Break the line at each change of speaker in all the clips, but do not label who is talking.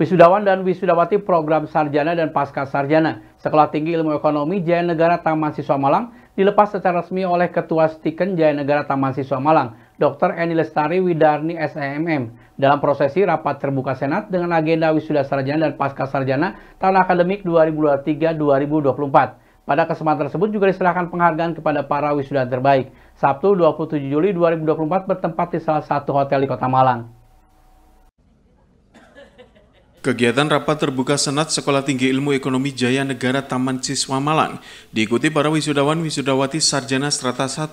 Wisudawan dan wisudawati program sarjana dan pasca sarjana Sekolah Tinggi Ilmu Ekonomi Jaya Negara Taman Siswa Malang dilepas secara resmi oleh Ketua Stiken Jaya Negara Taman Siswa Malang, Dr. Eni Lestari Widarni SEMM. Dalam prosesi rapat terbuka Senat dengan agenda wisuda sarjana dan pasca sarjana tahun akademik 2023-2024. Pada kesempatan tersebut juga diserahkan penghargaan kepada para wisuda terbaik. Sabtu 27 Juli 2024 bertempat di salah satu hotel di Kota Malang.
Kegiatan rapat terbuka Senat Sekolah Tinggi Ilmu Ekonomi Jaya Negara Taman Siswa Malang diikuti para wisudawan wisudawati sarjana strata 1,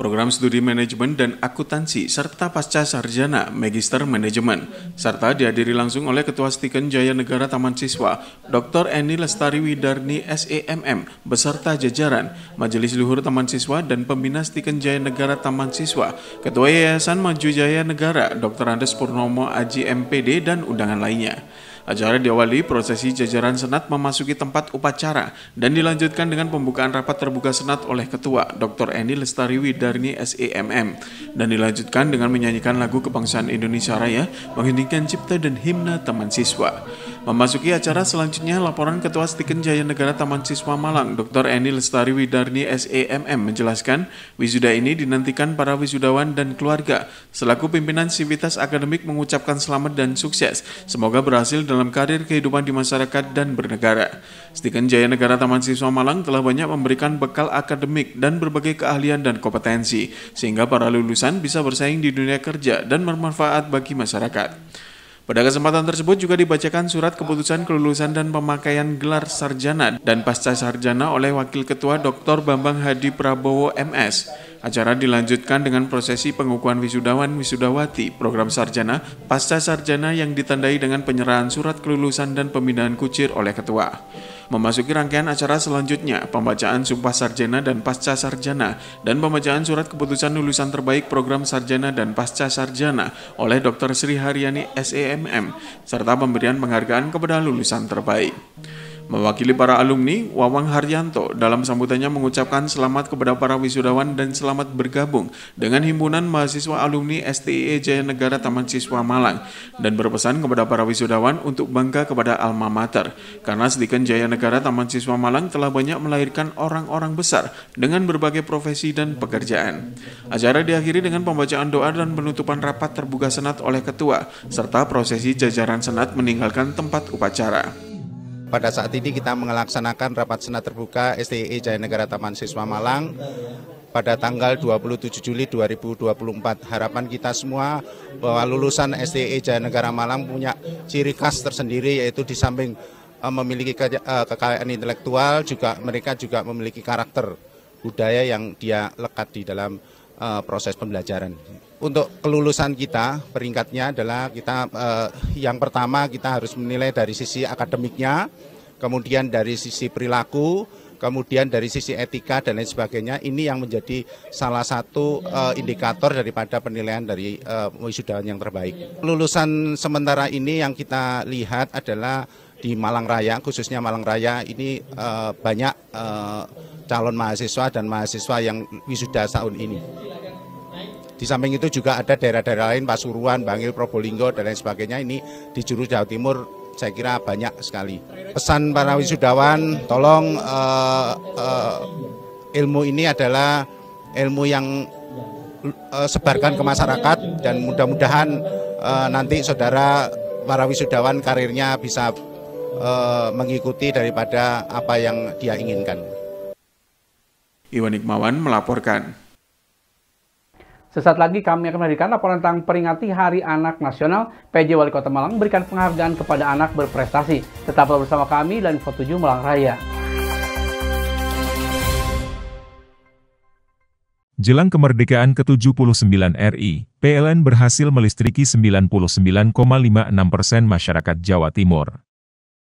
program studi manajemen dan akuntansi serta pasca sarjana magister manajemen serta dihadiri langsung oleh Ketua Stiken Jaya Negara Taman Siswa Dr. Eni Lestari Widarni SEMM beserta jajaran Majelis Luhur Taman Siswa dan Pembina Stiken Jaya Negara Taman Siswa, Ketua Yayasan Maju Jaya Negara Dr. Andes Purnomo Aji MPD dan undangan lainnya. Acara diawali prosesi jajaran Senat memasuki tempat upacara dan dilanjutkan dengan pembukaan rapat terbuka Senat oleh Ketua Dr. Eni Lestari Widarni SEMM dan dilanjutkan dengan menyanyikan lagu kebangsaan Indonesia Raya, menghentikan cipta dan himna teman siswa. Memasuki acara selanjutnya, laporan Ketua Stiken Jaya Negara Taman Siswa Malang, Dr. Eni Lestari Widarni SEMM menjelaskan, wisuda ini dinantikan para wisudawan dan keluarga. Selaku pimpinan Sivitas Akademik mengucapkan selamat dan sukses. Semoga berhasil dalam karir kehidupan di masyarakat dan bernegara. Stiken Jaya Negara Taman Siswa Malang telah banyak memberikan bekal akademik dan berbagai keahlian dan kompetensi, sehingga para lulusan bisa bersaing di dunia kerja dan bermanfaat bagi masyarakat. Pada kesempatan tersebut juga dibacakan surat keputusan kelulusan dan pemakaian gelar sarjana dan pasca sarjana oleh Wakil Ketua Dr. Bambang Hadi Prabowo MS. Acara dilanjutkan dengan prosesi pengukuhan wisudawan wisudawati program sarjana pasca sarjana yang ditandai dengan penyerahan surat kelulusan dan pemindahan kucir oleh ketua. Memasuki rangkaian acara selanjutnya, pembacaan sumpah sarjana dan pasca sarjana dan pembacaan surat keputusan lulusan terbaik program sarjana dan pasca sarjana oleh Dr. Sri Haryani SEMM serta pemberian penghargaan kepada lulusan terbaik. Mewakili para alumni, Wawang Haryanto dalam sambutannya mengucapkan selamat kepada para wisudawan dan selamat bergabung dengan himpunan mahasiswa alumni STIE Jaya Negara Taman Siswa Malang dan berpesan kepada para wisudawan untuk bangga kepada alma mater karena Sedikan Jaya Negara Taman Siswa Malang telah banyak melahirkan orang-orang besar dengan berbagai profesi dan pekerjaan. Acara diakhiri dengan pembacaan doa dan penutupan rapat terbuka senat oleh ketua serta prosesi jajaran senat meninggalkan tempat
upacara. Pada saat ini kita melaksanakan rapat senat terbuka STI e Jaya Negara Taman Siswa Malang pada tanggal 27 Juli 2024. Harapan kita semua bahwa lulusan STI e Jaya Negara Malang punya ciri khas tersendiri yaitu di samping eh, memiliki eh, kekayaan intelektual juga mereka juga memiliki karakter budaya yang dia lekat di dalam uh, proses pembelajaran. Untuk kelulusan kita peringkatnya adalah kita uh, yang pertama kita harus menilai dari sisi akademiknya, kemudian dari sisi perilaku, kemudian dari sisi etika dan lain sebagainya. Ini yang menjadi salah satu uh, indikator daripada penilaian dari uh, wisudawan yang terbaik. Lulusan sementara ini yang kita lihat adalah di Malang Raya, khususnya Malang Raya ini uh, banyak uh, calon mahasiswa dan mahasiswa yang wisuda tahun ini. Di samping itu juga ada daerah-daerah lain, Pasuruan, Bangil, Probolinggo, dan lain sebagainya. Ini di Juru Jawa Timur saya kira banyak sekali. Pesan para wisudawan, tolong uh, uh, ilmu ini adalah ilmu yang uh, sebarkan ke masyarakat dan mudah-mudahan uh, nanti saudara para wisudawan karirnya bisa Eh, mengikuti daripada apa yang dia inginkan.
Iwan Ikmawan melaporkan.
Sesaat lagi kami akan memberikan laporan tentang peringati Hari Anak Nasional. PJ Wali Kota Malang berikan penghargaan kepada anak berprestasi. Tetaplah bersama kami dan Info 7 Malang Raya.
Jelang kemerdekaan ke-79 RI, PLN berhasil melistriki 99,56 persen masyarakat Jawa Timur.